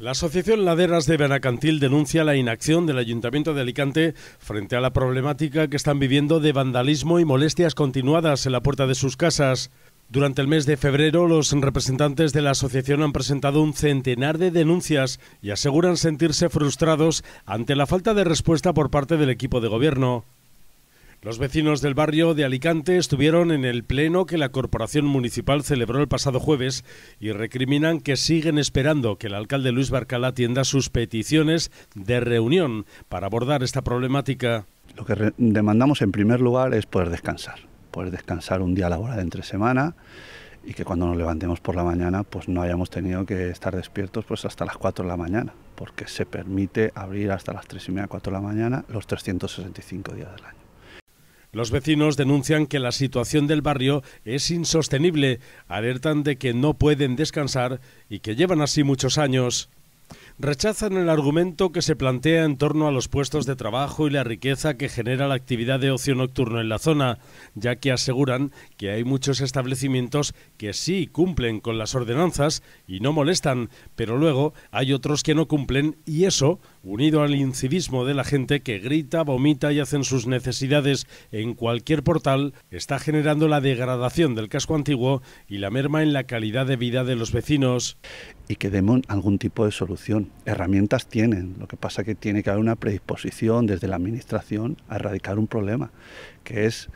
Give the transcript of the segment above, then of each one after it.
La Asociación Laderas de Benacantil denuncia la inacción del Ayuntamiento de Alicante frente a la problemática que están viviendo de vandalismo y molestias continuadas en la puerta de sus casas. Durante el mes de febrero, los representantes de la asociación han presentado un centenar de denuncias y aseguran sentirse frustrados ante la falta de respuesta por parte del equipo de gobierno. Los vecinos del barrio de Alicante estuvieron en el pleno que la Corporación Municipal celebró el pasado jueves y recriminan que siguen esperando que el alcalde Luis Barcala atienda sus peticiones de reunión para abordar esta problemática. Lo que demandamos en primer lugar es poder descansar, poder descansar un día a de entre semana y que cuando nos levantemos por la mañana pues no hayamos tenido que estar despiertos pues hasta las 4 de la mañana, porque se permite abrir hasta las 3 y media, 4 de la mañana los 365 días del año. Los vecinos denuncian que la situación del barrio es insostenible, alertan de que no pueden descansar y que llevan así muchos años rechazan el argumento que se plantea en torno a los puestos de trabajo y la riqueza que genera la actividad de ocio nocturno en la zona, ya que aseguran que hay muchos establecimientos que sí cumplen con las ordenanzas y no molestan, pero luego hay otros que no cumplen y eso, unido al incivismo de la gente que grita, vomita y hacen sus necesidades en cualquier portal, está generando la degradación del casco antiguo y la merma en la calidad de vida de los vecinos y que demos algún tipo de solución. Herramientas tienen, lo que pasa es que tiene que haber una predisposición desde la administración a erradicar un problema, que es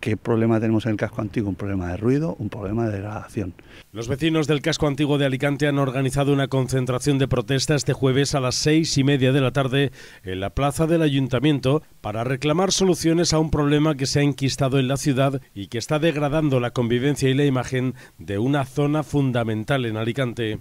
¿Qué problema tenemos en el casco antiguo? Un problema de ruido, un problema de degradación. Los vecinos del casco antiguo de Alicante han organizado una concentración de protesta este jueves a las seis y media de la tarde en la plaza del ayuntamiento para reclamar soluciones a un problema que se ha enquistado en la ciudad y que está degradando la convivencia y la imagen de una zona fundamental en Alicante.